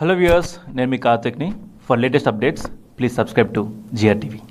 hello viewers नेमी Karthik for latest updates please subscribe to GR TV